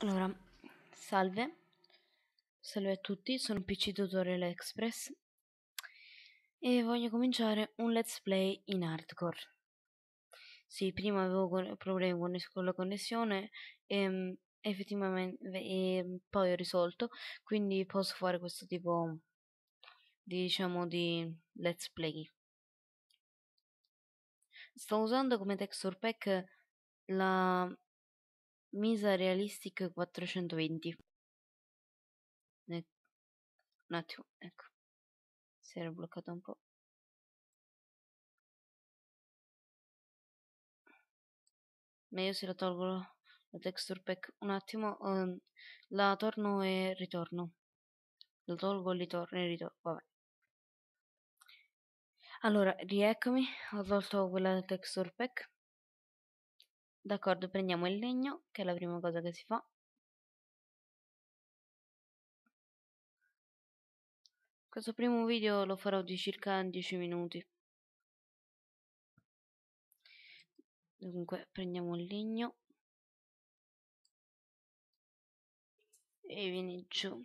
Allora, salve, salve a tutti, sono PC Tutorial Express e voglio cominciare un let's play in hardcore. Sì, prima avevo problemi con, la connessione e ehm, effettivamente e ehm, poi ho risolto, quindi posso fare questo tipo di, diciamo di let's play. Sto usando come texture pack la Misa Realistic 420. Ne... Un attimo, ecco. Si era bloccato un po'. Meglio se la tolgo la texture pack. Un attimo, um, la torno e ritorno. La tolgo e ritorno e ritorno. Vabbè. Allora, rieccomi. Ho tolto quella texture pack. D'accordo, prendiamo il legno, che è la prima cosa che si fa. Questo primo video lo farò di circa 10 minuti. Dunque, prendiamo il legno. E vieni giù.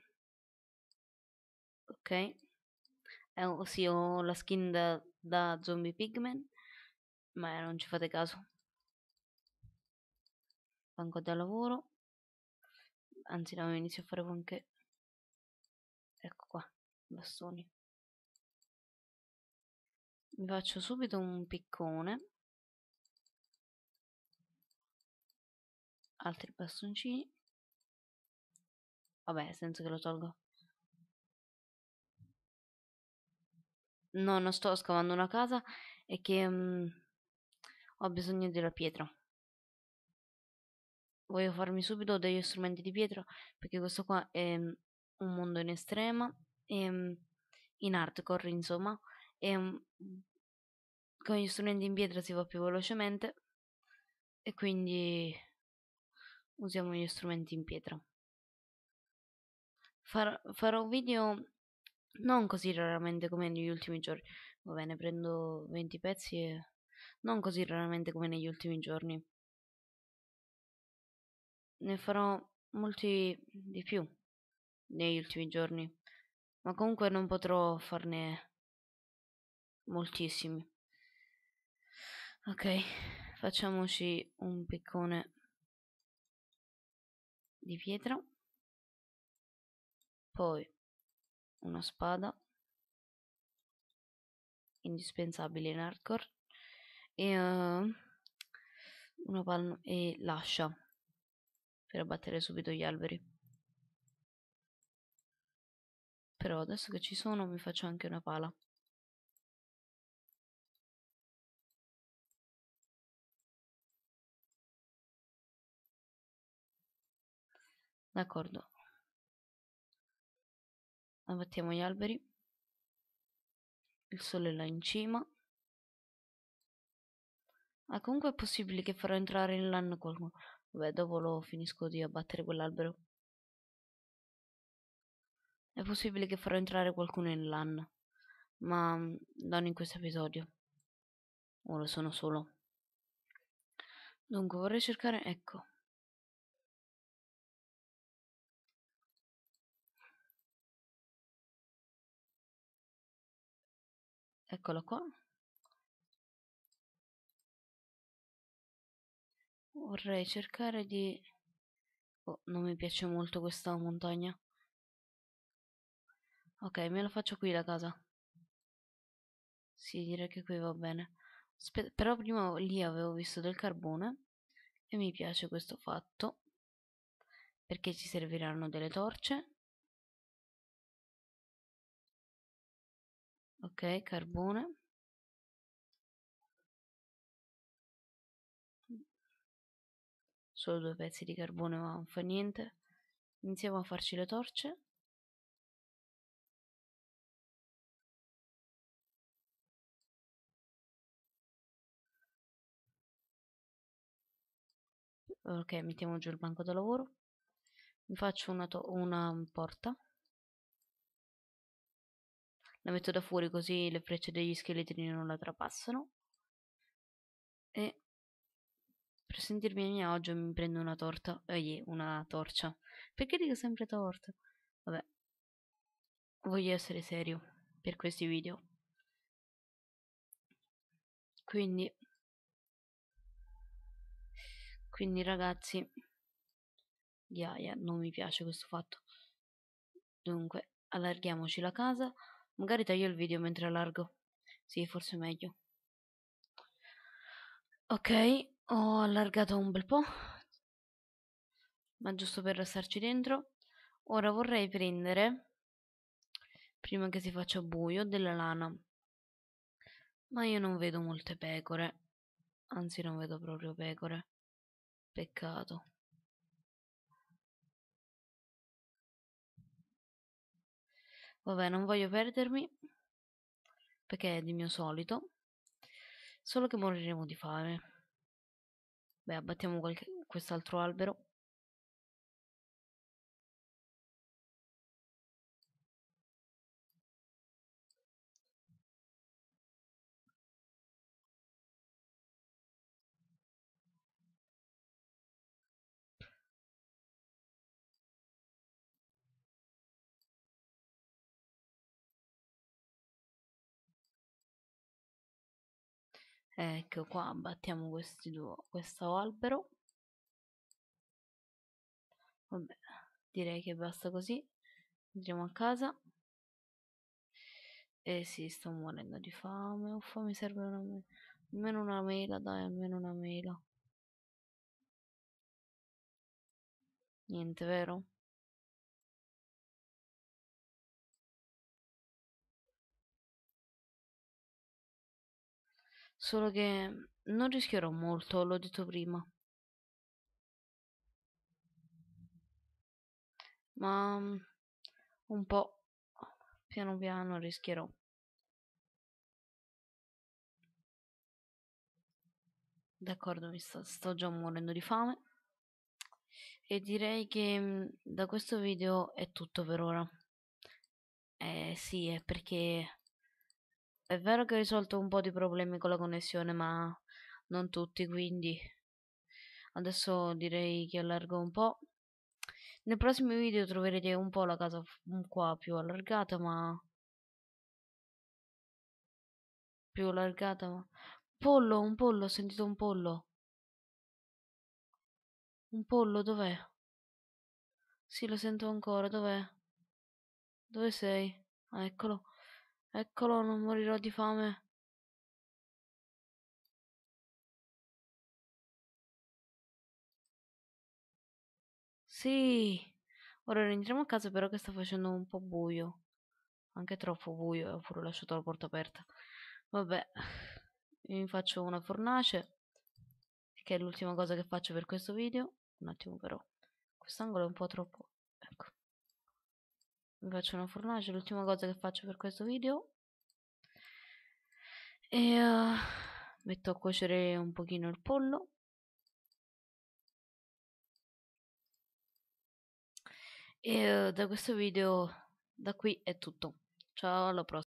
Ok. Eh, sì, ho la skin da, da zombie pigman, ma non ci fate caso banco da lavoro anzi no, inizio a fare anche ecco qua bastoni mi faccio subito un piccone altri bastoncini vabbè senza che lo tolgo no non sto scavando una casa e che um, ho bisogno della pietra voglio farmi subito degli strumenti di pietra perché questo qua è mm, un mondo in estrema e, mm, in hardcore insomma e mm, con gli strumenti in pietra si va più velocemente e quindi usiamo gli strumenti in pietra Far, farò video non così raramente come negli ultimi giorni va bene prendo 20 pezzi e non così raramente come negli ultimi giorni ne farò molti di più negli ultimi giorni, ma comunque non potrò farne moltissimi. Ok, facciamoci un piccone di pietra, poi una spada indispensabile in hardcore e uh, una palma e l'ascia per abbattere subito gli alberi. Però adesso che ci sono mi faccio anche una pala. D'accordo. Abbattiamo gli alberi. Il sole è là in cima. Ah, comunque è possibile che farò entrare in LAN qualcuno. Vabbè, dopo lo finisco di abbattere quell'albero. È possibile che farò entrare qualcuno in LAN, ma mm, non in questo episodio. Ora sono solo. Dunque, vorrei cercare... Ecco. Eccolo qua. vorrei cercare di... Oh, non mi piace molto questa montagna. Ok, me la faccio qui la casa. Sì, direi che qui va bene. Aspe però prima lì avevo visto del carbone e mi piace questo fatto perché ci serviranno delle torce. Ok, carbone. solo due pezzi di carbone ma non fa niente. Iniziamo a farci le torce. Ok, mettiamo giù il banco da lavoro. Mi faccio una, una porta. La metto da fuori così le frecce degli scheletri non la trapassano. E per sentirmi a mio agio mi prendo una torta. Ehi, una torcia. Perché dico sempre torta? Vabbè. Voglio essere serio per questi video. Quindi... Quindi ragazzi... Yeah, yeah, non mi piace questo fatto. Dunque, allarghiamoci la casa. Magari taglio il video mentre allargo. Sì, forse è meglio. Ok, ho allargato un bel po', ma giusto per restarci dentro. Ora vorrei prendere, prima che si faccia buio, della lana. Ma io non vedo molte pecore, anzi non vedo proprio pecore. Peccato. Vabbè, non voglio perdermi, perché è di mio solito, solo che moriremo di fame. Beh, abbattiamo quest'altro albero. ecco qua abbattiamo questi due questo albero vabbè direi che basta così andiamo a casa eh sì sto morendo di fame uffa mi serve una mela almeno una mela dai almeno una mela niente vero Solo che non rischierò molto, l'ho detto prima. Ma mm, un po' piano piano rischierò. D'accordo, mi sto, sto già morendo di fame. E direi che mm, da questo video è tutto per ora. Eh sì, è perché è vero che ho risolto un po' di problemi con la connessione, ma non tutti, quindi adesso direi che allargo un po'. Nel prossimo video troverete un po' la casa qua più allargata, ma... Più allargata, ma... Pollo, un pollo, ho sentito un pollo. Un pollo, dov'è? Sì, lo sento ancora, dov'è? Dove sei? Ah, eccolo. Eccolo, non morirò di fame. Sì. Ora rientriamo a casa però che sta facendo un po' buio. Anche troppo buio, e eh, ho pure lasciato la porta aperta. Vabbè, io mi faccio una fornace, che è l'ultima cosa che faccio per questo video. Un attimo però, quest'angolo è un po' troppo mi faccio una fornace, l'ultima cosa che faccio per questo video e uh, metto a cuocere un pochino il pollo e uh, da questo video da qui è tutto ciao alla prossima